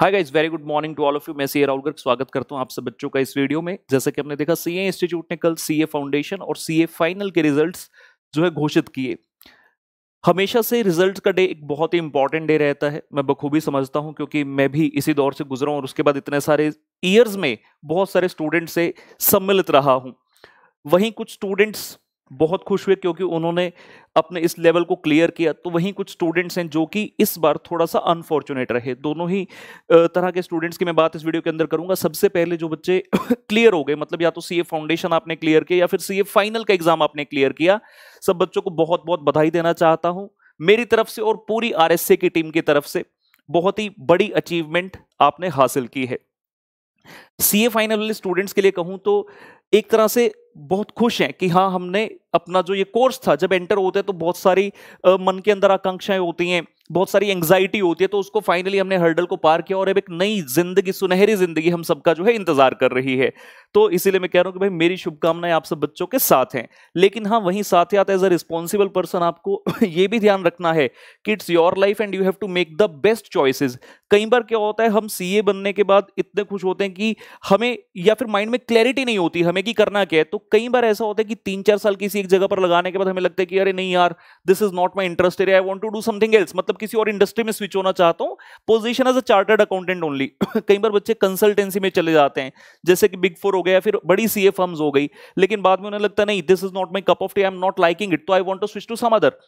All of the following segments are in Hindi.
hi guys very good morning to all of you मैं सीए राहुल गर्ग स्वागत करता हूं आप सब बच्चों का इस वीडियो में जैसे कि हमने देखा सीए इंस्टीट्यूट ने कल सीए फाउंडेशन और सीए फाइनल के रिजल्ट्स जो है घोषित किए हमेशा से रिजल्ट का डे एक बहुत ही इंपॉर्टेंट डे रहता है मैं बखूबी समझता हूँ क्योंकि मैं भी इसी दौर से गुजरा हूँ और उसके बाद इतने सारे ईयर्स में बहुत सारे स्टूडेंट से सम्मिलित रहा हूँ वहीं कुछ स्टूडेंट्स बहुत खुश हुए क्योंकि उन्होंने अपने इस लेवल को क्लियर किया तो वहीं कुछ स्टूडेंट्स हैं जो कि इस बार थोड़ा सा अनफॉर्चुनेट रहे दोनों ही तरह के स्टूडेंट्स की मैं बात इस वीडियो के अंदर करूंगा सबसे पहले जो बच्चे क्लियर हो गए मतलब या तो सीए फाउंडेशन आपने क्लियर किया या फिर सीए फाइनल का एग्जाम आपने क्लियर किया सब बच्चों को बहुत बहुत बधाई देना चाहता हूँ मेरी तरफ से और पूरी आर की टीम की तरफ से बहुत ही बड़ी अचीवमेंट आपने हासिल की है सीए फाइनल वाले स्टूडेंट्स के लिए कहूँ तो एक तरह से बहुत खुश हैं कि हाँ हमने अपना जो ये कोर्स था जब एंटर होते हैं तो बहुत सारी मन के अंदर आकांक्षाएं होती हैं बहुत सारी एंग्जाइटी होती है तो उसको फाइनली हमने हर्डल को पार किया और अब एक नई जिंदगी सुनहरी जिंदगी हम सबका जो है इंतजार कर रही है तो इसीलिए मैं कह रहा हूं कि भाई मेरी शुभकामनाएं आप सब बच्चों के साथ हैं लेकिन हाँ वहीं साथ ही आता एज अ रिस्पॉन्सिबल पर्सन आपको ये भी ध्यान रखना है कि it's your life and you have to make the best choices कई बार क्या होता है हम सी बनने के बाद इतने खुश होते हैं कि हमें या फिर माइंड में क्लैरिटी नहीं होती हमें कि करना क्या है तो कई बार ऐसा होता है कि तीन चार साल किसी एक जगह पर लगाने के बाद हमें लगता है कि अरे नहीं यार this is not my interest area I want to do something else मतलब मतलब किसी और इंडस्ट्री में स्विच होना चाहता हूँ position as a chartered accountant only कई बार बच्चे कंसल्टेंसी में चले जाते हैं जैसे कि बिग फोर हो गया फिर बड़ी सी ए फर्म्स हो गई लेकिन बाद में उन्हें लगता नहीं this is not my cup of tea I am not liking it तो I want to switch to some other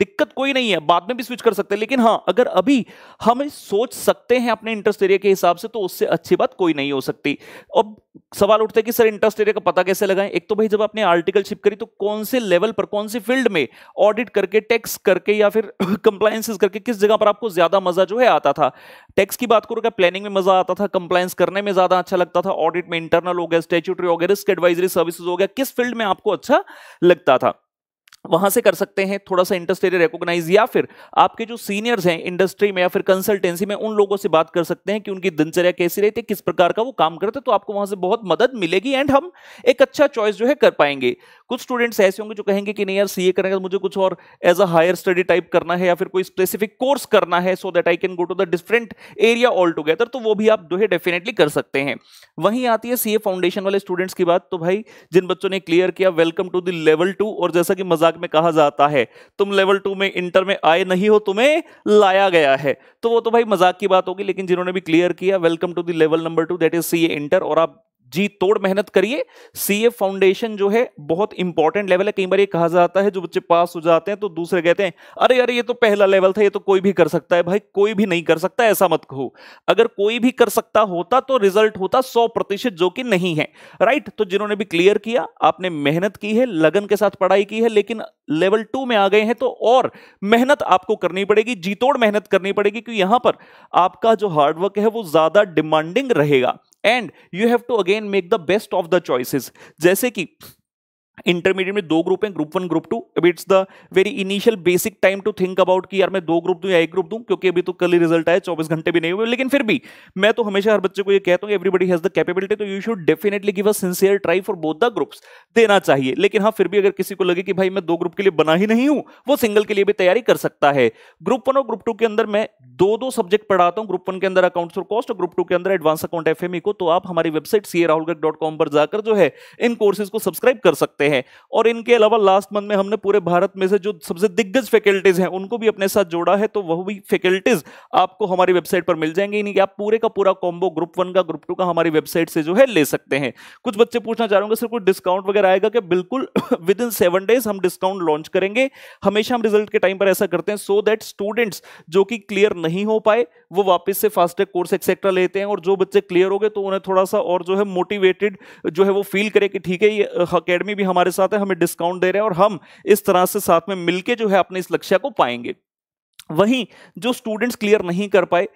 दिक्कत कोई नहीं है बाद में भी स्विच कर सकते हैं लेकिन हाँ अगर अभी हम सोच सकते हैं अपने इंटरेस्ट एरिया के हिसाब से तो उससे अच्छी बात कोई नहीं हो सकती अब सवाल उठता है कि सर इंटरेस्ट एरिया का पता कैसे लगाएं एक तो भाई जब आपने आर्टिकल शिप करी तो कौन से लेवल पर कौन से फील्ड में ऑडिट करके टैक्स करके या फिर कंप्लायंसेस करके किस जगह पर आपको ज्यादा मजा जो है आता था टैक्स की बात करो क्या प्लानिंग में मजा आता था कंप्लायंस करने में ज्यादा अच्छा लगता था ऑडिट में इंटरनल हो गया स्टेचुटरी हो गया रिस्क एडवाइजरी सर्विसेज हो गया किस फील्ड में आपको अच्छा लगता था वहां से कर सकते हैं थोड़ा सा इंडस्ट्री रिकॉग्नाइज या फिर आपके जो सीनियर्स हैं इंडस्ट्री में या फिर कंसल्टेंसी में उन लोगों से बात कर सकते हैं कि उनकी दिनचर्या कैसी रहती है किस प्रकार का वो काम करते तो आपको वहां से बहुत मदद मिलेगी एंड हम एक अच्छा चॉइस जो है कर पाएंगे कुछ स्टूडेंट्स ऐसे होंगे जो कहेंगे कि नहीं यार सीए करने का मुझे कुछ और as a higher study type करना है या फिर कोई स्पेसिफिक कोर्स करना है so that I can go to the different area all together तो वो भी आप जो है डेफिनेटली कर सकते हैं वहीं आती है सीए फाउंडेशन वाले स्टूडेंट्स की बात तो भाई जिन बच्चों ने क्लियर किया welcome to the level two और जैसा कि मजाक में कहा जाता है तुम लेवल टू में इंटर में आए नहीं हो तुम्हें लाया गया है तो वो तो भाई मजाक की बात होगी लेकिन जिन्होंने भी क्लियर किया welcome to the level number two that is C inter और आप जी तोड़ मेहनत करिए सी ए फाउंडेशन जो है बहुत इंपॉर्टेंट लेवल है कई बार ये कहा जाता है जो बच्चे पास हो जाते हैं तो दूसरे कहते हैं अरे अरे ये तो पहला लेवल था ये तो कोई भी कर सकता है भाई कोई भी नहीं कर सकता ऐसा मत कहो अगर कोई भी कर सकता होता तो रिजल्ट होता सौ प्रतिशत जो कि नहीं है राइट तो जिन्होंने भी क्लियर किया आपने मेहनत की है लगन के साथ पढ़ाई की है लेकिन लेवल टू में आ गए हैं तो और मेहनत आपको करनी पड़ेगी जीतोड़ मेहनत करनी पड़ेगी क्योंकि यहां पर आपका जो हार्डवर्क है वो ज्यादा डिमांडिंग रहेगा and you have to again make the best of the choices जैसे कि इंटरमीडिएट में दो ग्रुप हैं ग्रुप वन ग्रुप टू अभी it's the very initial basic time to think about कि यार मैं दो ग्रुप दूं या एक ग्रुप दूं क्योंकि अभी तो कल ही रिजल्ट आया चौबीस घंटे भी नहीं हुए लेकिन फिर भी मैं तो हमेशा हर बच्चे को ये कहता हूँ एवरीबडी हैज द कैपेबिलिटी तो you should definitely give a sincere try for both the groups देना चाहिए लेकिन हाँ फिर भी अगर किसी को लगे कि भाई मैं दो ग्रुप के लिए बना ही नहीं हूं वो सिंगल के लिए भी तैयारी कर सकता है ग्रुप वन और ग्रुप टू के अंदर मैं दो दो सब्जेक्ट पढ़ाता हूँ ग्रुप वन के अंदर अकाउंट फॉर कॉस्ट और ग्रुप टू के अंदर एडवांस अकाउंट एफ को तो आप हमारी वेबसाइट सी पर जाकर जो है इन कोर्सेज को सब्सक्राइब कर सकते हैं हैं और इनके अलावा लास्ट मंथ में हमने पूरे भारत में से जो सबसे दिग्गज फैकल्टीज हैं उनको भी अपने साथ जोड़ा है तो वह भी फैकल्टीज आपको हमारी वेबसाइट पर मिल जाएंगे यानी कि आप पूरे का पूरा कॉम्बो ग्रुप वन का ग्रुप टू का हमारी वेबसाइट से जो है ले सकते हैं कुछ बच्चे पूछना चाह रहे सर कुछ डिस्काउंट वगैरह आएगा कि बिल्कुल विद इन सेवन डेज हम डिस्काउंट लॉन्च करेंगे हमेशा हम रिजल्ट के टाइम पर ऐसा करते हैं सो दैट स्टूडेंट्स जो कि क्लियर नहीं हो पाए वो वापस से फास्ट ट्रैक कोर्स एक्सेट्रा लेते हैं और जो बच्चे क्लियर हो गए तो उन्हें थोड़ा सा और जो है मोटिवेटेड जो है वो फील करे कि ठीक है ये अकेडमी भी हमारे हमारे साथ है हमें डिस्काउंट दे रहे हैं और हम इस तरह से साथ में मिलके जो है अपने इस लक्ष्य को पाएंगे वहीं जो स्टूडेंट्स क्लियर नहीं कर पाए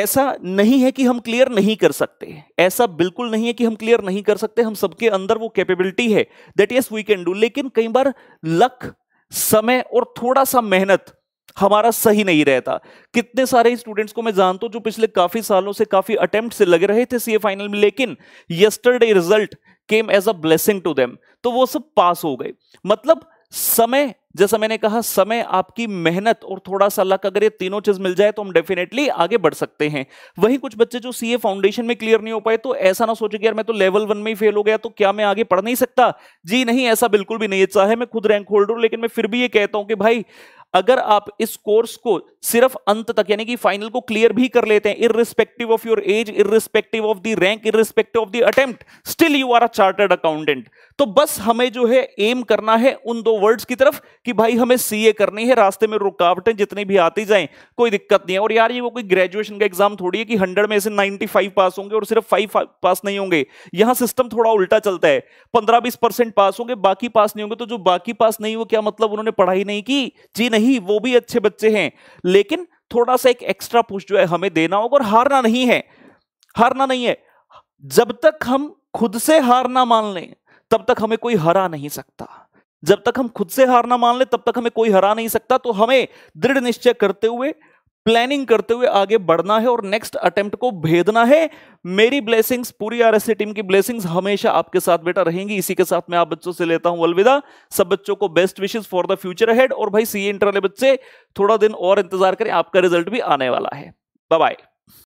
ऐसा नहीं है कि हम क्लियर नहीं कर सकते ऐसा बिल्कुल नहीं है कि हम क्लियर नहीं कर सकते हम सबके अंदर वो कैपेबिलिटी है that yes we can do लेकिन कई बार लक समय और थोड़ा सा मेहनत हमारा सही नहीं रहता कितने सारे स्टूडेंट्स को मैं जानता हूं जो पिछले काफी सालों से काफी अटेम्प्ट से लग रहे थे सीए फाइनल में लेकिन yesterday result came as a blessing to them तो वो सब पास हो गए मतलब समय जैसा मैंने कहा समय आपकी मेहनत और थोड़ा सा लक अगर ये तीनों चीज मिल जाए तो हम डेफिनेटली आगे बढ़ सकते हैं वहीं कुछ बच्चे जो सीए फाउंडेशन में क्लियर नहीं हो पाए तो ऐसा ना सोचे कि यार मैं तो लेवल वन में ही फेल हो गया तो क्या मैं आगे पढ़ नहीं सकता जी नहीं ऐसा बिल्कुल भी नहीं है चाहे मैं खुद रैंक होल्डर हूं लेकिन मैं फिर भी ये कहता हूं कि भाई अगर आप इस कोर्स को सिर्फ अंत तक यानी कि फाइनल को क्लियर भी कर लेते हैं respective of your age respective of the rank respective of the attempt still you are a chartered accountant तो बस हमें जो है एम करना है उन दो वर्ड्स की तरफ कि भाई हमें सीए करनी है रास्ते में रुकावटें जितनी भी आती जाएं कोई दिक्कत नहीं है और यार ये वो कोई ग्रेजुएशन का एग्जाम थोड़ी है कि हंड्रेड में से नाइन्टी फाइव पास होंगे और सिर्फ फाइव पास नहीं होंगे यहां सिस्टम थोड़ा उल्टा चलता है पंद्रह बीस परसेंट पास होंगे बाकी पास नहीं होंगे तो जो बाकी पास नहीं हो क्या मतलब उन्होंने पढ़ाई नहीं की जी नहीं वो भी अच्छे बच्चे हैं लेकिन थोड़ा सा एक एक्स्ट्रा पुश जो है हमें देना होगा और हारना नहीं है हारना नहीं है जब तक हम खुद से हार ना मान लें तब तक हमें कोई हरा नहीं सकता जब तक हम खुद से हार ना मान ले तब तक हमें कोई हरा नहीं सकता तो हमें दृढ़ निश्चय करते हुए प्लानिंग करते हुए आगे बढ़ना है और नेक्स्ट अटेम्प्ट को भेदना है मेरी ब्लेसिंग्स पूरी आर टीम की ब्लेसिंग्स हमेशा आपके साथ बेटा रहेंगी इसी के साथ मैं आप बच्चों से लेता हूं अलविदा सब बच्चों को best wishes for the future head और भाई सीए इंटर वाले बच्चे थोड़ा दिन और इंतजार करें आपका रिजल्ट भी आने वाला है बाय